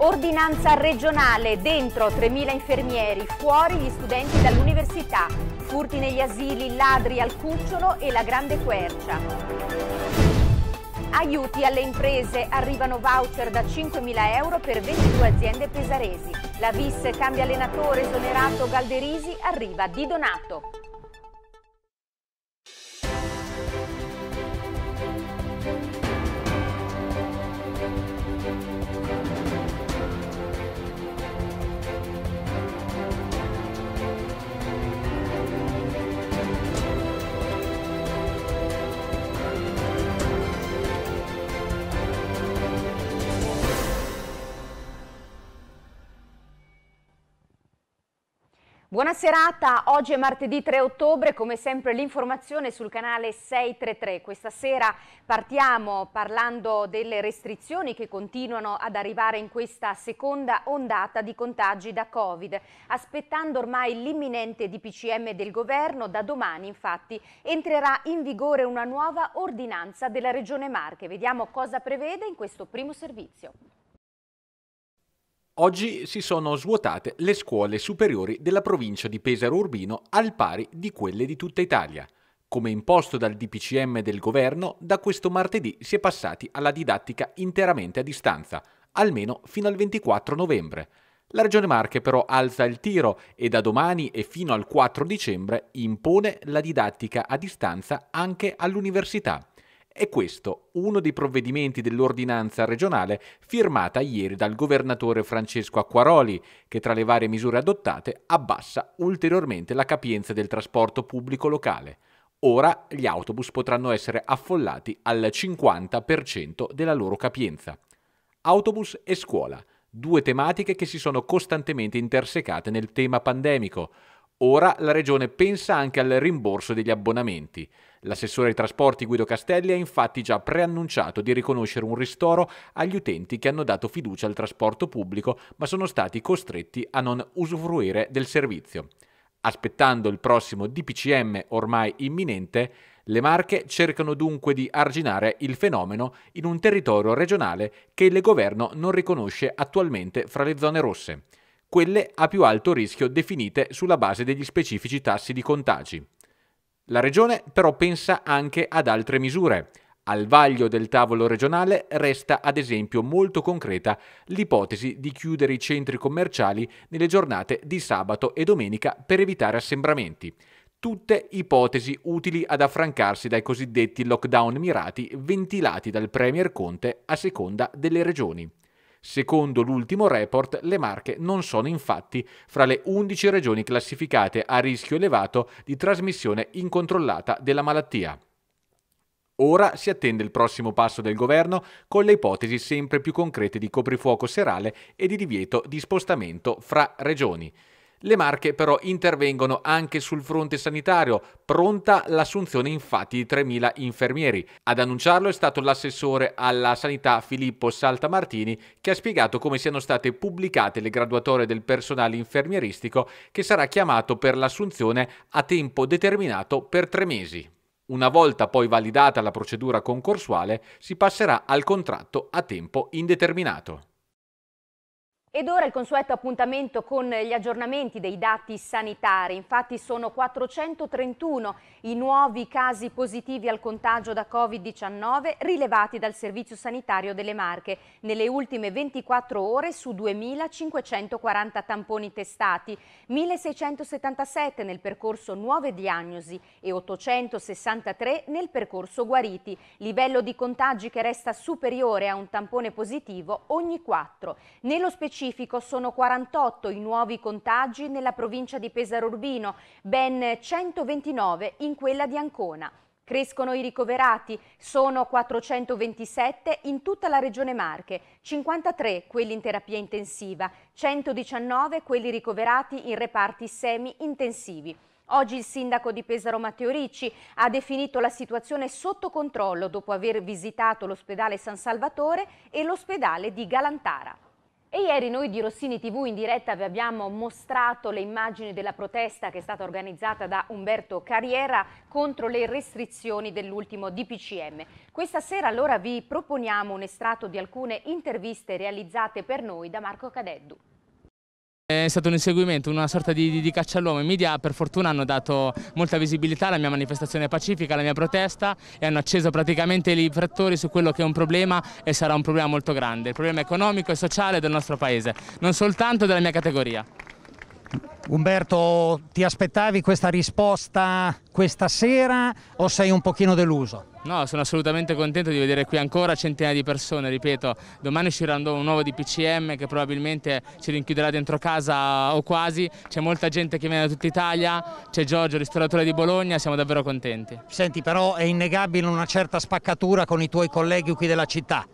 Ordinanza regionale, dentro 3.000 infermieri, fuori gli studenti dall'università, furti negli asili, ladri al cucciolo e la grande quercia. Aiuti alle imprese, arrivano voucher da 5.000 euro per 22 aziende pesaresi. La VIS cambia allenatore, esonerato Galderisi, arriva Di Donato. Buona serata, oggi è martedì 3 ottobre, come sempre l'informazione sul canale 633. Questa sera partiamo parlando delle restrizioni che continuano ad arrivare in questa seconda ondata di contagi da Covid, aspettando ormai l'imminente DPCM del governo. Da domani infatti entrerà in vigore una nuova ordinanza della Regione Marche. Vediamo cosa prevede in questo primo servizio. Oggi si sono svuotate le scuole superiori della provincia di Pesaro Urbino al pari di quelle di tutta Italia. Come imposto dal DPCM del governo, da questo martedì si è passati alla didattica interamente a distanza, almeno fino al 24 novembre. La Regione Marche però alza il tiro e da domani e fino al 4 dicembre impone la didattica a distanza anche all'università. È questo uno dei provvedimenti dell'ordinanza regionale firmata ieri dal governatore Francesco Acquaroli, che tra le varie misure adottate abbassa ulteriormente la capienza del trasporto pubblico locale. Ora gli autobus potranno essere affollati al 50% della loro capienza. Autobus e scuola, due tematiche che si sono costantemente intersecate nel tema pandemico. Ora la Regione pensa anche al rimborso degli abbonamenti. L'assessore ai trasporti Guido Castelli ha infatti già preannunciato di riconoscere un ristoro agli utenti che hanno dato fiducia al trasporto pubblico ma sono stati costretti a non usufruire del servizio. Aspettando il prossimo DPCM ormai imminente, le Marche cercano dunque di arginare il fenomeno in un territorio regionale che il governo non riconosce attualmente fra le zone rosse quelle a più alto rischio definite sulla base degli specifici tassi di contagi. La Regione però pensa anche ad altre misure. Al vaglio del tavolo regionale resta ad esempio molto concreta l'ipotesi di chiudere i centri commerciali nelle giornate di sabato e domenica per evitare assembramenti. Tutte ipotesi utili ad affrancarsi dai cosiddetti lockdown mirati ventilati dal Premier Conte a seconda delle regioni. Secondo l'ultimo report, le Marche non sono infatti fra le 11 regioni classificate a rischio elevato di trasmissione incontrollata della malattia. Ora si attende il prossimo passo del governo con le ipotesi sempre più concrete di coprifuoco serale e di divieto di spostamento fra regioni. Le Marche però intervengono anche sul fronte sanitario, pronta l'assunzione infatti di 3.000 infermieri. Ad annunciarlo è stato l'assessore alla sanità Filippo Saltamartini che ha spiegato come siano state pubblicate le graduatorie del personale infermieristico che sarà chiamato per l'assunzione a tempo determinato per tre mesi. Una volta poi validata la procedura concorsuale si passerà al contratto a tempo indeterminato. Ed ora il consueto appuntamento con gli aggiornamenti dei dati sanitari. Infatti sono 431 i nuovi casi positivi al contagio da Covid-19 rilevati dal Servizio Sanitario delle Marche nelle ultime 24 ore su 2.540 tamponi testati, 1.677 nel percorso nuove diagnosi e 863 nel percorso guariti, livello di contagi che resta superiore a un tampone positivo ogni 4. Nello specifico specifico sono 48 i nuovi contagi nella provincia di Pesaro Urbino, ben 129 in quella di Ancona. Crescono i ricoverati, sono 427 in tutta la regione Marche, 53 quelli in terapia intensiva, 119 quelli ricoverati in reparti semi-intensivi. Oggi il sindaco di Pesaro Matteo Ricci ha definito la situazione sotto controllo dopo aver visitato l'ospedale San Salvatore e l'ospedale di Galantara. E ieri noi di Rossini TV in diretta vi abbiamo mostrato le immagini della protesta che è stata organizzata da Umberto Carriera contro le restrizioni dell'ultimo DPCM. Questa sera allora vi proponiamo un estratto di alcune interviste realizzate per noi da Marco Cadeddu. È stato un inseguimento, una sorta di, di, di caccia all'uomo. I media per fortuna hanno dato molta visibilità alla mia manifestazione pacifica, alla mia protesta e hanno acceso praticamente i riflettori su quello che è un problema e sarà un problema molto grande, il problema economico e sociale del nostro paese, non soltanto della mia categoria. Umberto, ti aspettavi questa risposta questa sera o sei un pochino deluso? No, sono assolutamente contento di vedere qui ancora centinaia di persone, ripeto, domani uscirà un nuovo DPCM che probabilmente ci rinchiuderà dentro casa o quasi, c'è molta gente che viene da tutta Italia, c'è Giorgio, ristoratore di Bologna, siamo davvero contenti. Senti, però è innegabile una certa spaccatura con i tuoi colleghi qui della città.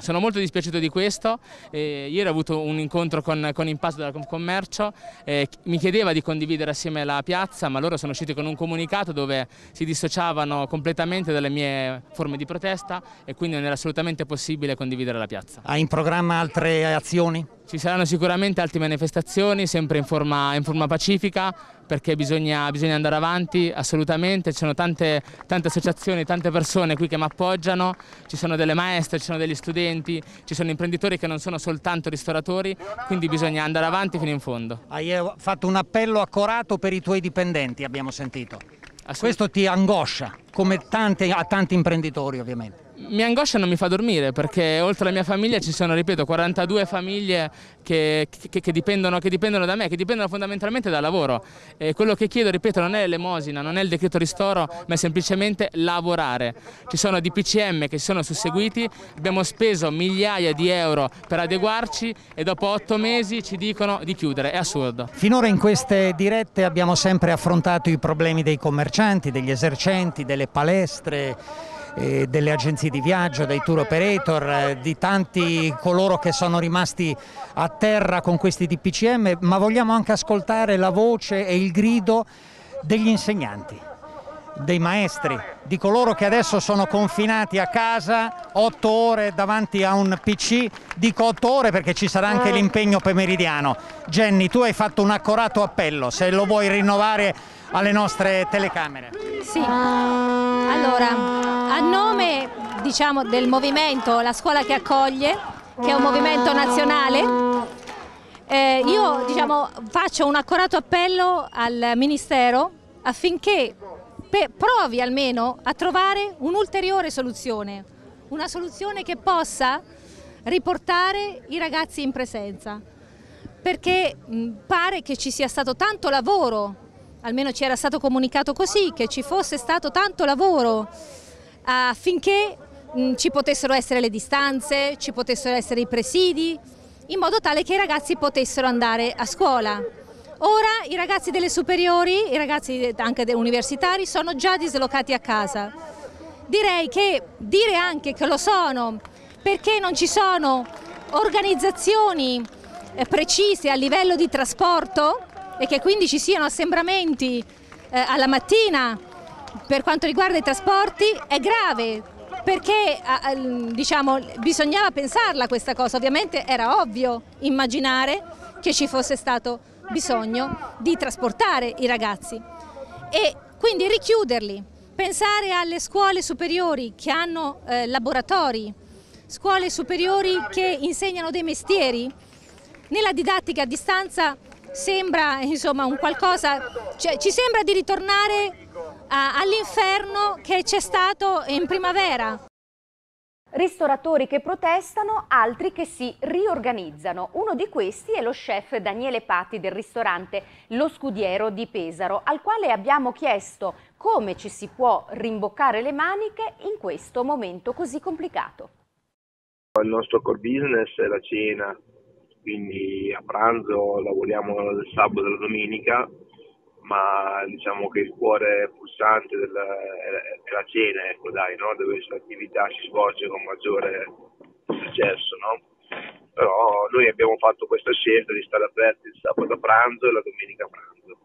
Sono molto dispiaciuto di questo, eh, ieri ho avuto un incontro con, con Impasto della Commercio, eh, mi chiedeva di condividere assieme la piazza, ma loro sono usciti con un comunicato dove si dissociavano completamente dalle mie forme di protesta e quindi non era assolutamente possibile condividere la piazza. Hai in programma altre azioni? Ci saranno sicuramente altre manifestazioni, sempre in forma, in forma pacifica, perché bisogna, bisogna, andare avanti assolutamente, ci sono tante, tante associazioni, tante persone qui che mi appoggiano, ci sono delle maestre, ci sono degli studenti, ci sono imprenditori che non sono soltanto ristoratori, quindi bisogna andare avanti fino in fondo. Hai eh, fatto un appello accorato per i tuoi dipendenti, abbiamo sentito. Questo ti angoscia, come tanti, a tanti imprenditori ovviamente mi angoscia e non mi fa dormire perché oltre alla mia famiglia ci sono, ripeto, 42 famiglie che, che, che, dipendono, che dipendono, da me, che dipendono fondamentalmente dal lavoro. E quello che chiedo, ripeto, non è l'emosina, non è il decreto ristoro, ma è semplicemente lavorare. Ci sono DPCM che si sono susseguiti, abbiamo speso migliaia di euro per adeguarci e dopo otto mesi ci dicono di chiudere, è assurdo. Finora in queste dirette abbiamo sempre affrontato i problemi dei commercianti, degli esercenti, delle palestre eh, delle agenzie di viaggio, dei tour operator, eh, di tanti coloro che sono rimasti a terra con questi DPCM, ma vogliamo anche ascoltare la voce e il grido degli insegnanti dei maestri, di coloro che adesso sono confinati a casa otto ore davanti a un PC, dico otto ore perché ci sarà anche eh. l'impegno pomeridiano. Jenny, tu hai fatto un accorato appello, se lo vuoi rinnovare alle nostre telecamere. Sì, allora, a nome diciamo, del movimento La Scuola che accoglie, che è un movimento nazionale, eh, io diciamo, faccio un accorato appello al Ministero affinché per, provi almeno a trovare un'ulteriore soluzione, una soluzione che possa riportare i ragazzi in presenza, perché pare che ci sia stato tanto lavoro, almeno ci era stato comunicato così, che ci fosse stato tanto lavoro affinché mh, ci potessero essere le distanze, ci potessero essere i presidi, in modo tale che i ragazzi potessero andare a scuola. Ora i ragazzi delle superiori, i ragazzi anche universitari sono già dislocati a casa. Direi che dire anche che lo sono perché non ci sono organizzazioni eh, precise a livello di trasporto e che quindi ci siano assembramenti eh, alla mattina per quanto riguarda i trasporti è grave perché diciamo, bisognava pensarla questa cosa, ovviamente era ovvio immaginare che ci fosse stato bisogno di trasportare i ragazzi e quindi richiuderli, pensare alle scuole superiori che hanno eh, laboratori, scuole superiori che insegnano dei mestieri. Nella didattica a distanza sembra insomma un qualcosa, cioè, ci sembra di ritornare all'inferno che c'è stato in primavera, Ristoratori che protestano, altri che si riorganizzano. Uno di questi è lo chef Daniele Patti del ristorante Lo Scudiero di Pesaro, al quale abbiamo chiesto come ci si può rimboccare le maniche in questo momento così complicato. Il nostro core business è la cena, quindi a pranzo lavoriamo il sabato e la domenica, ma diciamo che il cuore pulsante della, è la cena, ecco dai, no? dove l'attività si svolge con maggiore successo. No? Però noi abbiamo fatto questa scelta di stare aperti il sabato pranzo e la domenica pranzo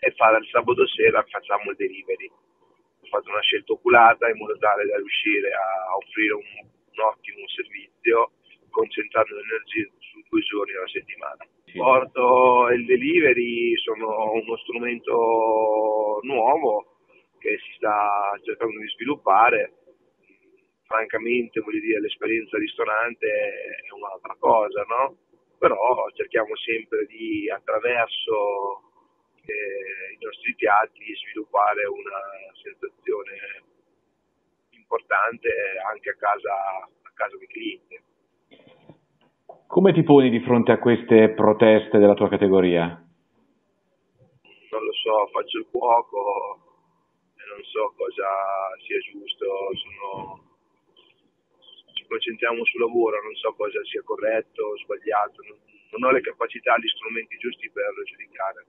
e fare il sabato sera facciamo il delivery. Ho fatto una scelta oculata in modo tale da riuscire a offrire un, un ottimo servizio concentrando l'energia su due giorni alla settimana. Il porto e il delivery sono uno strumento nuovo che si sta cercando di sviluppare. Francamente, voglio dire, l'esperienza ristorante è un'altra cosa, no? Però cerchiamo sempre di, attraverso eh, i nostri piatti, sviluppare una sensazione importante anche a casa, a casa dei clienti. Come ti poni di fronte a queste proteste della tua categoria? Non lo so, faccio il cuoco e non so cosa sia giusto, sono... ci concentriamo sul lavoro, non so cosa sia corretto o sbagliato, non ho le capacità, gli strumenti giusti per giudicare.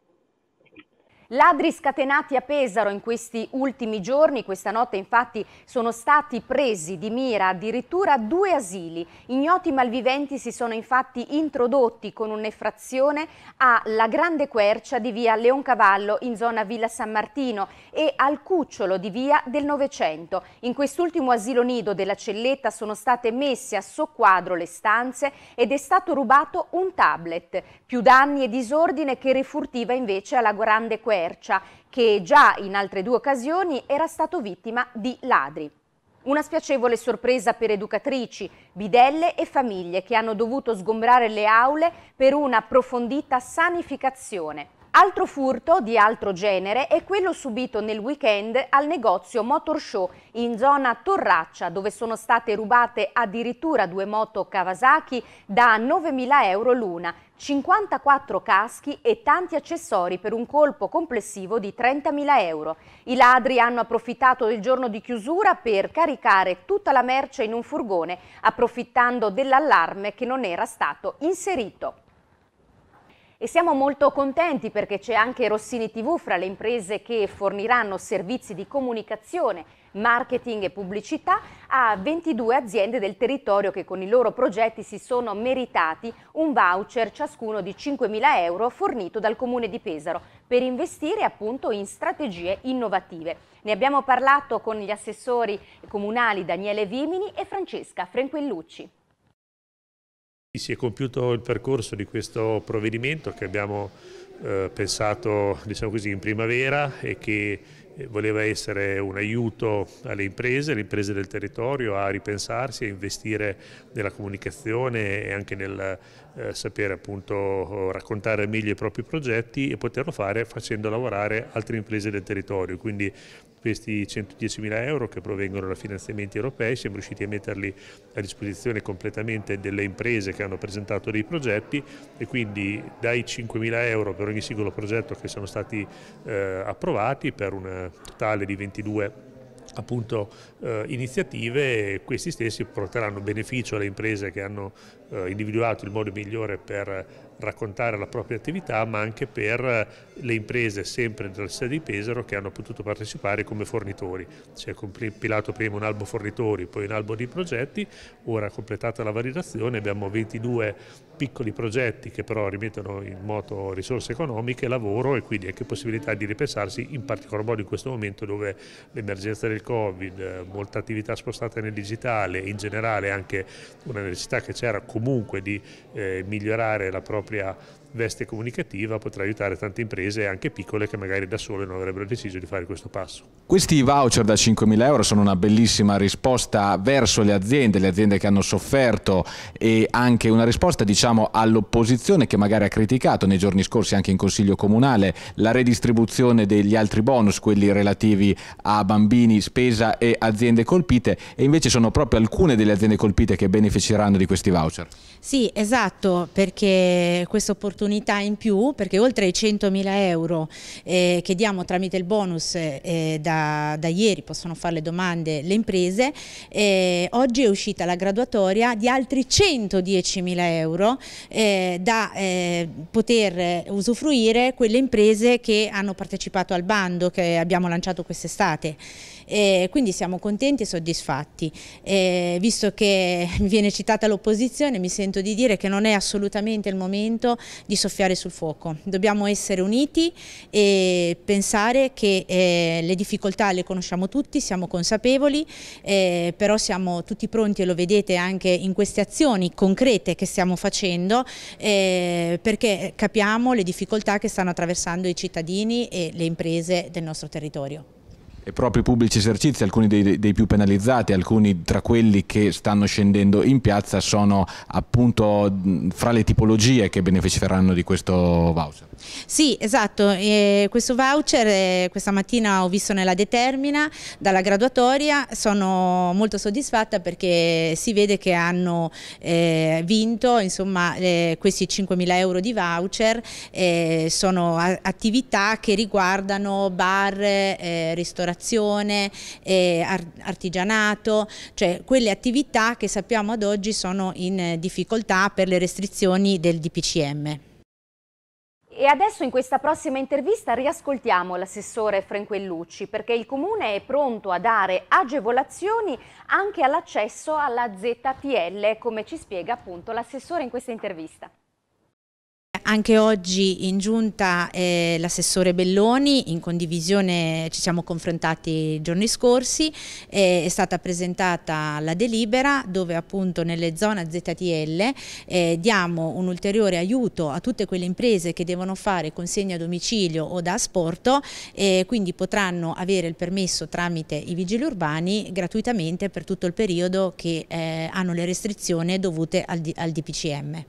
Ladri scatenati a Pesaro in questi ultimi giorni, questa notte infatti sono stati presi di mira addirittura due asili. Ignoti malviventi si sono infatti introdotti con un'effrazione alla Grande Quercia di via Leoncavallo in zona Villa San Martino e al Cucciolo di via del Novecento. In quest'ultimo asilo nido della Celletta sono state messe a soqquadro le stanze ed è stato rubato un tablet. Più danni e disordine che rifurtiva invece alla Grande Quercia Quercia, che già in altre due occasioni era stato vittima di ladri. Una spiacevole sorpresa per educatrici, bidelle e famiglie che hanno dovuto sgombrare le aule per una approfondita sanificazione. Altro furto di altro genere è quello subito nel weekend al negozio Motor Show in zona Torraccia dove sono state rubate addirittura due moto Kawasaki da 9.000 euro l'una, 54 caschi e tanti accessori per un colpo complessivo di 30.000 euro. I ladri hanno approfittato del giorno di chiusura per caricare tutta la merce in un furgone approfittando dell'allarme che non era stato inserito. E siamo molto contenti perché c'è anche Rossini TV fra le imprese che forniranno servizi di comunicazione, marketing e pubblicità a 22 aziende del territorio che con i loro progetti si sono meritati un voucher ciascuno di 5.000 euro fornito dal Comune di Pesaro per investire appunto in strategie innovative. Ne abbiamo parlato con gli assessori comunali Daniele Vimini e Francesca Frenquellucci si è compiuto il percorso di questo provvedimento che abbiamo eh, pensato diciamo così, in primavera e che eh, voleva essere un aiuto alle imprese, alle imprese del territorio a ripensarsi, a investire nella comunicazione e anche nel eh, sapere appunto raccontare meglio i propri progetti e poterlo fare facendo lavorare altre imprese del territorio. Quindi questi 110.000 euro che provengono da finanziamenti europei siamo riusciti a metterli a disposizione completamente delle imprese che hanno presentato dei progetti e quindi dai 5.000 euro per ogni singolo progetto che sono stati eh, approvati per un totale di 22 appunto eh, iniziative questi stessi porteranno beneficio alle imprese che hanno eh, individuato il modo migliore per raccontare la propria attività ma anche per le imprese sempre della città di Pesaro che hanno potuto partecipare come fornitori. Si è compilato prima un albo fornitori, poi un albo di progetti, ora completata la validazione abbiamo 22 piccoli progetti che però rimettono in moto risorse economiche, lavoro e quindi anche possibilità di ripensarsi in particolar modo in questo momento dove l'emergenza del Covid, molta attività spostata nel digitale e in generale anche una necessità che c'era comunque di eh, migliorare la propria apropriar veste comunicativa potrà aiutare tante imprese, anche piccole, che magari da sole non avrebbero deciso di fare questo passo. Questi voucher da 5.000 euro sono una bellissima risposta verso le aziende, le aziende che hanno sofferto e anche una risposta diciamo, all'opposizione che magari ha criticato nei giorni scorsi anche in Consiglio Comunale la redistribuzione degli altri bonus, quelli relativi a bambini, spesa e aziende colpite e invece sono proprio alcune delle aziende colpite che beneficeranno di questi voucher. Sì, esatto, perché questa opportunità un'opportunità in più perché oltre ai 100.000 euro eh, che diamo tramite il bonus eh, da, da, ieri, possono fare le domande le imprese, eh, oggi è uscita la graduatoria di altri 110.000 euro eh, da eh, poter usufruire quelle imprese che hanno partecipato al bando che abbiamo lanciato quest'estate e quindi siamo contenti e soddisfatti. E visto che viene citata l'opposizione mi sento di dire che non è assolutamente il momento di soffiare sul fuoco, dobbiamo essere uniti e pensare che eh, le difficoltà le conosciamo tutti, siamo consapevoli, eh, però siamo tutti pronti e lo vedete anche in queste azioni concrete che stiamo facendo eh, perché capiamo le difficoltà che stanno attraversando i cittadini e le imprese del nostro territorio proprio i pubblici esercizi, alcuni dei, dei, più penalizzati, alcuni tra quelli che stanno scendendo in piazza sono appunto fra le tipologie che beneficeranno di questo voucher. Sì, esatto, eh, questo voucher eh, questa mattina ho visto nella determina dalla graduatoria, sono molto soddisfatta perché si vede che hanno eh, vinto insomma, eh, questi 5.000 euro di voucher, eh, sono attività che riguardano bar, ristorazione, artigianato, cioè quelle attività che sappiamo ad oggi sono in difficoltà per le restrizioni del DPCM. E adesso in questa prossima intervista riascoltiamo l'assessore Franquellucci perché il comune è pronto a dare agevolazioni anche all'accesso alla ZTL come ci spiega appunto l'assessore in questa intervista. Anche oggi in giunta eh, l'assessore Belloni, in condivisione ci siamo confrontati i giorni scorsi, eh, è stata presentata la delibera dove appunto nelle zone ZTL eh, diamo un ulteriore aiuto a tutte quelle imprese che devono fare consegne a domicilio o da asporto e eh, quindi potranno avere il permesso tramite i vigili urbani gratuitamente per tutto il periodo che eh, hanno le restrizioni dovute al, D al DPCM.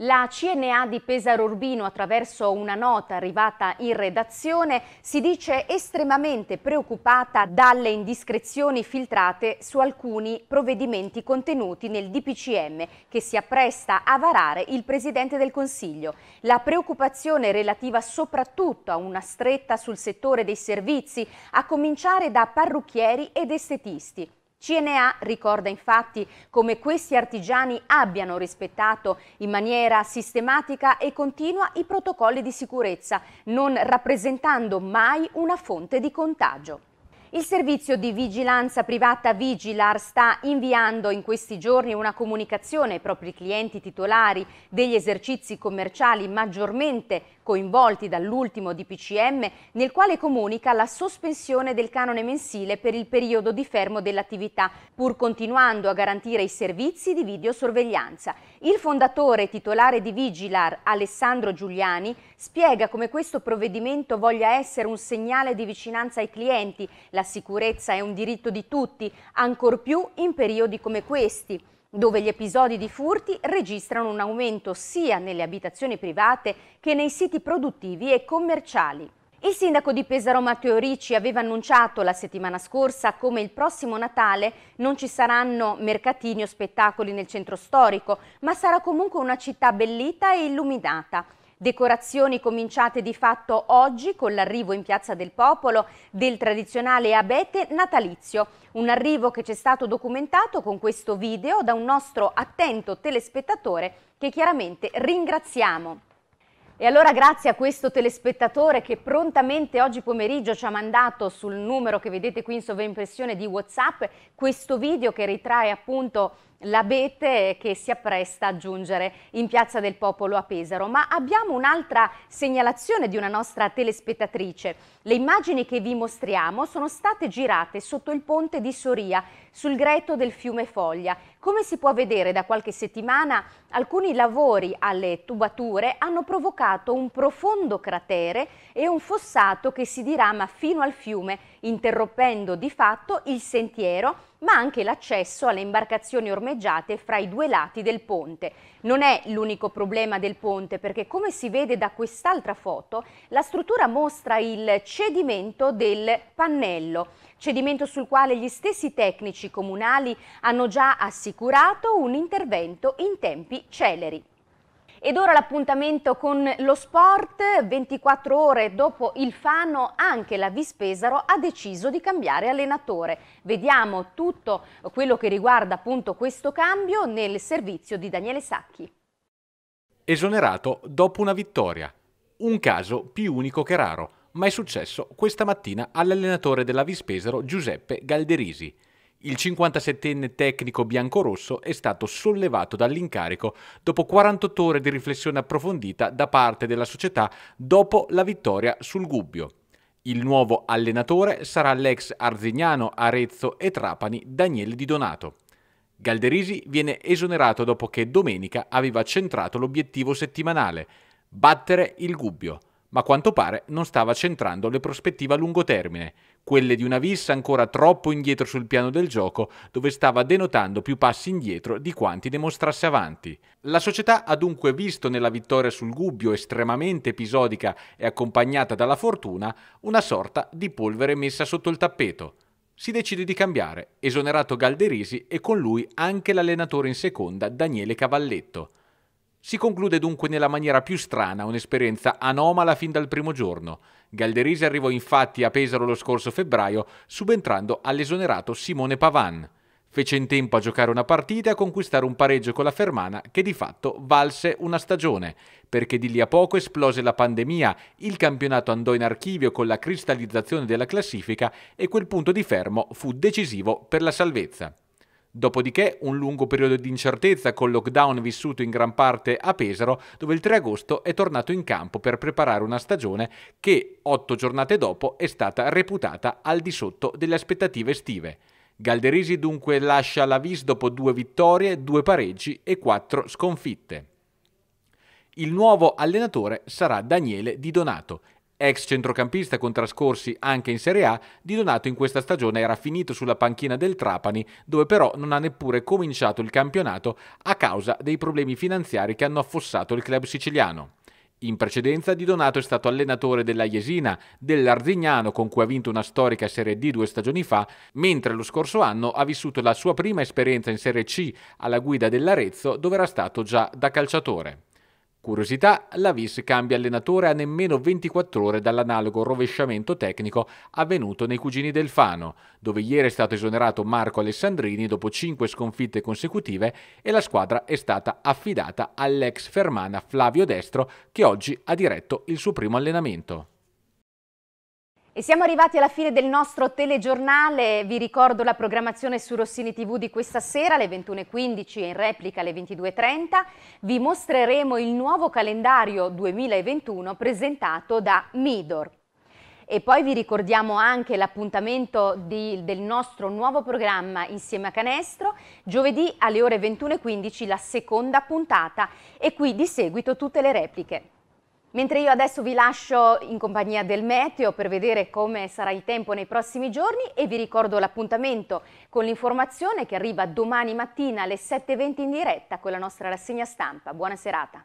La CNA di Pesaro Urbino, attraverso una nota arrivata in redazione, si dice estremamente preoccupata dalle indiscrezioni filtrate su alcuni provvedimenti contenuti nel DPCM che si appresta a varare il Presidente del Consiglio. La preoccupazione è relativa soprattutto a una stretta sul settore dei servizi, a cominciare da parrucchieri ed estetisti. CNA ricorda infatti come questi artigiani abbiano rispettato in maniera sistematica e continua i protocolli di sicurezza, non rappresentando mai una fonte di contagio. Il servizio di vigilanza privata Vigilar sta inviando in questi giorni una comunicazione ai propri clienti titolari degli esercizi commerciali maggiormente coinvolti dall'ultimo DPCM nel quale comunica la sospensione del canone mensile per il periodo di fermo dell'attività, pur continuando a garantire i servizi di videosorveglianza. Il fondatore e titolare di Vigilar, Alessandro Giuliani, spiega come questo provvedimento voglia essere un segnale di vicinanza ai clienti. La sicurezza è un diritto di tutti, ancor più in periodi come questi dove gli episodi di furti registrano un aumento sia nelle abitazioni private che nei siti produttivi e commerciali. Il sindaco di Pesaro Matteo Ricci aveva annunciato la settimana scorsa come il prossimo Natale non ci saranno mercatini o spettacoli nel centro storico, ma sarà comunque una città bellita e illuminata. Decorazioni cominciate di fatto oggi con l'arrivo in Piazza del Popolo del tradizionale abete natalizio, un arrivo che ci è stato documentato con questo video da un nostro attento telespettatore che chiaramente ringraziamo. E allora grazie a questo telespettatore che prontamente oggi pomeriggio ci ha mandato sul numero che vedete qui in sovraimpressione di Whatsapp questo video che ritrae appunto l'abete che si appresta a giungere in Piazza del Popolo a Pesaro. Ma abbiamo un'altra segnalazione di una nostra telespettatrice. Le immagini che vi mostriamo sono state girate sotto il ponte di Soria, sul greto del fiume Foglia. Come si può vedere da qualche settimana, alcuni lavori alle tubature hanno provocato un profondo cratere e un fossato che si dirama fino al fiume interrompendo di fatto il sentiero ma anche l'accesso alle imbarcazioni ormeggiate fra i due lati del ponte. Non è l'unico problema del ponte perché come si vede da quest'altra foto la struttura mostra il cedimento del pannello, cedimento sul quale gli stessi tecnici comunali hanno già assicurato un intervento in tempi celeri. Ed ora l'appuntamento con lo sport, 24 ore dopo il Fano anche la Vispesaro ha deciso di cambiare allenatore. Vediamo tutto quello che riguarda appunto questo cambio nel servizio di Daniele Sacchi. Esonerato dopo una vittoria. Un caso più unico che raro, ma è successo questa mattina all'allenatore della Vispesaro Giuseppe Galderisi. Il 57enne tecnico biancorosso è stato sollevato dall'incarico dopo 48 ore di riflessione approfondita da parte della società dopo la vittoria sul Gubbio. Il nuovo allenatore sarà l'ex Arzignano, Arezzo e Trapani Daniele Di Donato. Galderisi viene esonerato dopo che domenica aveva centrato l'obiettivo settimanale, battere il Gubbio ma a quanto pare non stava centrando le prospettive a lungo termine, quelle di una vista ancora troppo indietro sul piano del gioco, dove stava denotando più passi indietro di quanti dimostrasse avanti. La società ha dunque visto nella vittoria sul Gubbio estremamente episodica e accompagnata dalla fortuna una sorta di polvere messa sotto il tappeto. Si decide di cambiare, esonerato Galderisi e con lui anche l'allenatore in seconda Daniele Cavalletto. Si conclude dunque nella maniera più strana un'esperienza anomala fin dal primo giorno. Galderisi arrivò infatti a Pesaro lo scorso febbraio, subentrando all'esonerato Simone Pavan. Fece in tempo a giocare una partita e a conquistare un pareggio con la Fermana che di fatto valse una stagione, perché di lì a poco esplose la pandemia, il campionato andò in archivio con la cristallizzazione della classifica e quel punto di fermo fu decisivo per la salvezza. Dopodiché un lungo periodo di incertezza con lockdown vissuto in gran parte a Pesaro, dove il 3 agosto è tornato in campo per preparare una stagione che, otto giornate dopo, è stata reputata al di sotto delle aspettative estive. Galderisi dunque lascia la Vis dopo due vittorie, due pareggi e quattro sconfitte. Il nuovo allenatore sarà Daniele Di Donato, Ex centrocampista con trascorsi anche in Serie A, Di Donato in questa stagione era finito sulla panchina del Trapani, dove però non ha neppure cominciato il campionato a causa dei problemi finanziari che hanno affossato il club siciliano. In precedenza Di Donato è stato allenatore della Jesina, dell'Arzignano con cui ha vinto una storica Serie D due stagioni fa, mentre lo scorso anno ha vissuto la sua prima esperienza in Serie C alla guida dell'Arezzo dove era stato già da calciatore. Curiosità, la Vis cambia allenatore a nemmeno 24 ore dall'analogo rovesciamento tecnico avvenuto nei Cugini del Fano, dove ieri è stato esonerato Marco Alessandrini dopo 5 sconfitte consecutive e la squadra è stata affidata all'ex fermana Flavio Destro che oggi ha diretto il suo primo allenamento. E siamo arrivati alla fine del nostro telegiornale, vi ricordo la programmazione su Rossini TV di questa sera alle 21.15 e in replica alle 22.30. Vi mostreremo il nuovo calendario 2021 presentato da Midor. E poi vi ricordiamo anche l'appuntamento del nostro nuovo programma Insieme a Canestro, giovedì alle ore 21.15 la seconda puntata e qui di seguito tutte le repliche. Mentre io adesso vi lascio in compagnia del meteo per vedere come sarà il tempo nei prossimi giorni e vi ricordo l'appuntamento con l'informazione che arriva domani mattina alle 7.20 in diretta con la nostra rassegna stampa. Buona serata.